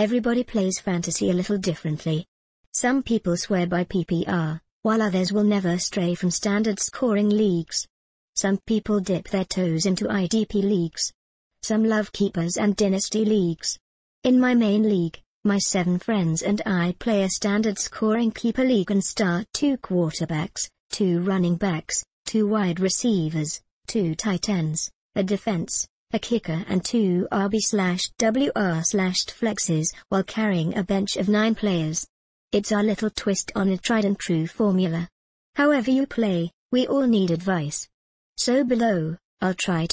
Everybody plays fantasy a little differently. Some people swear by PPR, while others will never stray from standard scoring leagues. Some people dip their toes into IDP leagues. Some love keepers and dynasty leagues. In my main league, my seven friends and I play a standard scoring keeper league and start two quarterbacks, two running backs, two wide receivers, two tight ends, a defense, a kicker and two slash RB-WR-flexes slash while carrying a bench of nine players. It's our little twist on a tried and true formula. However you play, we all need advice. So below, I'll try